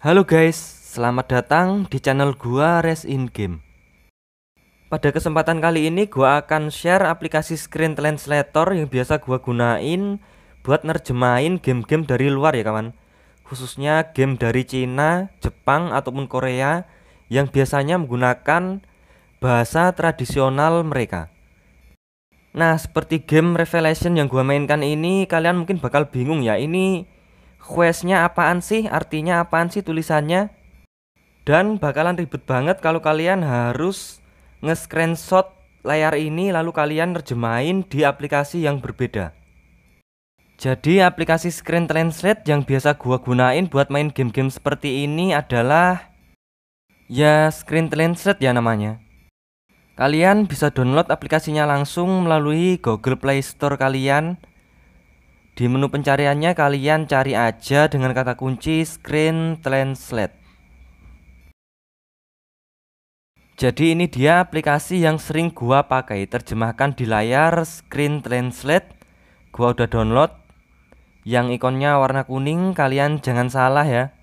Halo guys, selamat datang di channel gua Res in Game. Pada kesempatan kali ini gua akan share aplikasi Screen Translator yang biasa gua gunain buat nerjemahin game-game dari luar ya kawan. Khususnya game dari Cina, Jepang ataupun Korea yang biasanya menggunakan bahasa tradisional mereka. Nah, seperti game Revelation yang gua mainkan ini, kalian mungkin bakal bingung ya, ini questnya apaan sih, artinya apaan sih tulisannya. Dan bakalan ribet banget kalau kalian harus nge-screenshot layar ini lalu kalian terjemahin di aplikasi yang berbeda. Jadi aplikasi Screen Translate yang biasa gua gunain buat main game-game seperti ini adalah ya Screen Translate ya namanya. Kalian bisa download aplikasinya langsung melalui Google Play Store kalian di menu pencariannya kalian cari aja dengan kata kunci Screen Translate. Jadi ini dia aplikasi yang sering gua pakai terjemahkan di layar Screen Translate. Gua udah download. Yang ikonnya warna kuning kalian jangan salah ya.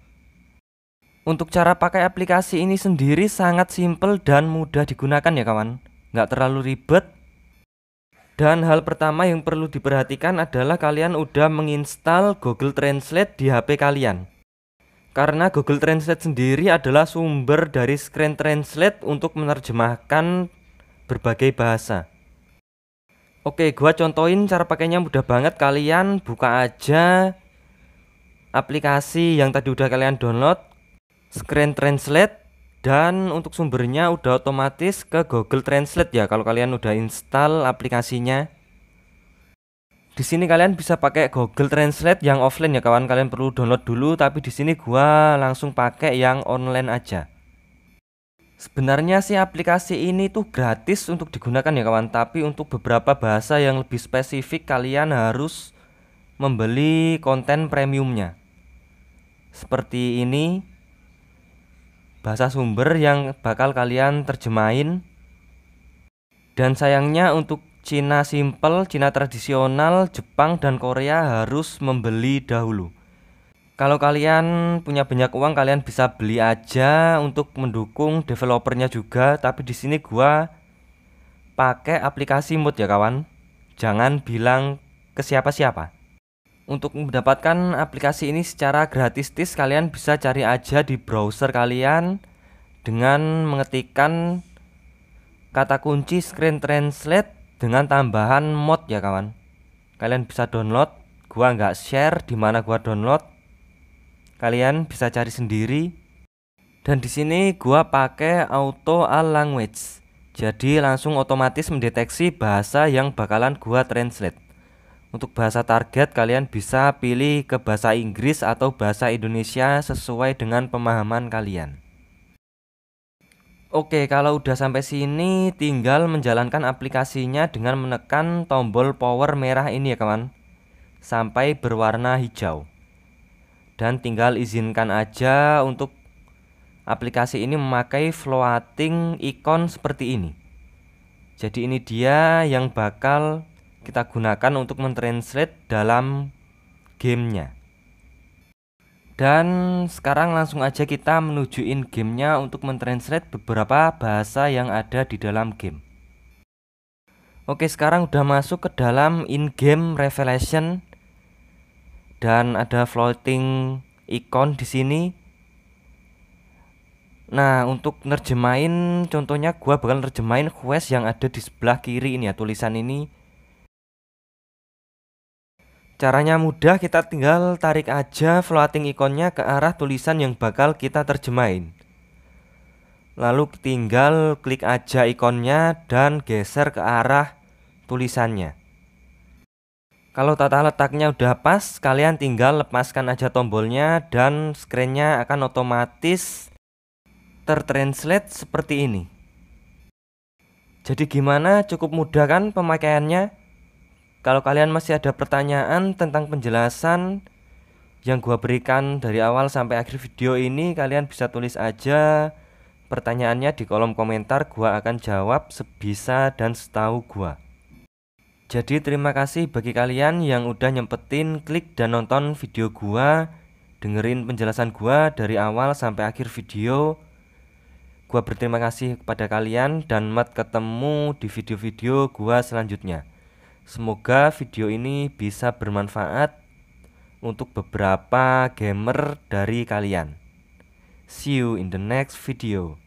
Untuk cara pakai aplikasi ini sendiri sangat simple dan mudah digunakan ya kawan. Nggak terlalu ribet dan hal pertama yang perlu diperhatikan adalah kalian udah menginstal Google Translate di HP kalian. Karena Google Translate sendiri adalah sumber dari screen translate untuk menerjemahkan berbagai bahasa. Oke, gua contohin cara pakainya mudah banget. Kalian buka aja aplikasi yang tadi udah kalian download, Screen Translate dan untuk sumbernya udah otomatis ke Google Translate ya kalau kalian udah install aplikasinya. Di sini kalian bisa pakai Google Translate yang offline ya kawan, kalian perlu download dulu tapi di sini gua langsung pakai yang online aja. Sebenarnya sih aplikasi ini tuh gratis untuk digunakan ya kawan, tapi untuk beberapa bahasa yang lebih spesifik kalian harus membeli konten premiumnya. Seperti ini bahasa sumber yang bakal kalian terjemahin. Dan sayangnya untuk Cina simple, Cina tradisional, Jepang dan Korea harus membeli dahulu. Kalau kalian punya banyak uang, kalian bisa beli aja untuk mendukung developernya juga, tapi di sini gua pakai aplikasi mood ya kawan. Jangan bilang ke siapa-siapa. Untuk mendapatkan aplikasi ini secara gratis, tis, kalian bisa cari aja di browser kalian dengan mengetikkan kata kunci screen translate dengan tambahan mod ya kawan. Kalian bisa download, gua nggak share di mana gua download. Kalian bisa cari sendiri. Dan di sini gua pakai auto a language. Jadi langsung otomatis mendeteksi bahasa yang bakalan gua translate. Untuk bahasa target kalian bisa pilih ke bahasa Inggris atau bahasa Indonesia sesuai dengan pemahaman kalian. Oke, kalau udah sampai sini tinggal menjalankan aplikasinya dengan menekan tombol power merah ini ya kawan sampai berwarna hijau dan tinggal izinkan aja untuk aplikasi ini memakai floating icon seperti ini jadi ini dia yang bakal kita gunakan untuk mentranslate dalam gamenya dan sekarang langsung aja kita menujuin gamenya untuk mentranslate beberapa bahasa yang ada di dalam game Oke sekarang udah masuk ke dalam in-game revelation dan ada floating icon di sini. Nah untuk nerjemahin contohnya gua bakal nerjemahin quest yang ada di sebelah kiri ini ya tulisan ini Caranya mudah, kita tinggal tarik aja floating ikonnya ke arah tulisan yang bakal kita terjemahin. Lalu tinggal klik aja ikonnya dan geser ke arah tulisannya. Kalau tata letaknya udah pas, kalian tinggal lepaskan aja tombolnya dan screennya akan otomatis tertranslate seperti ini. Jadi gimana? Cukup mudah kan pemakaiannya? Kalau kalian masih ada pertanyaan tentang penjelasan yang gua berikan dari awal sampai akhir video ini, kalian bisa tulis aja pertanyaannya di kolom komentar, gua akan jawab sebisa dan setahu gua. Jadi terima kasih bagi kalian yang udah nyempetin klik dan nonton video gua, dengerin penjelasan gua dari awal sampai akhir video. Gua berterima kasih kepada kalian dan mat ketemu di video-video gua selanjutnya. Semoga video ini bisa bermanfaat untuk beberapa gamer dari kalian. See you in the next video.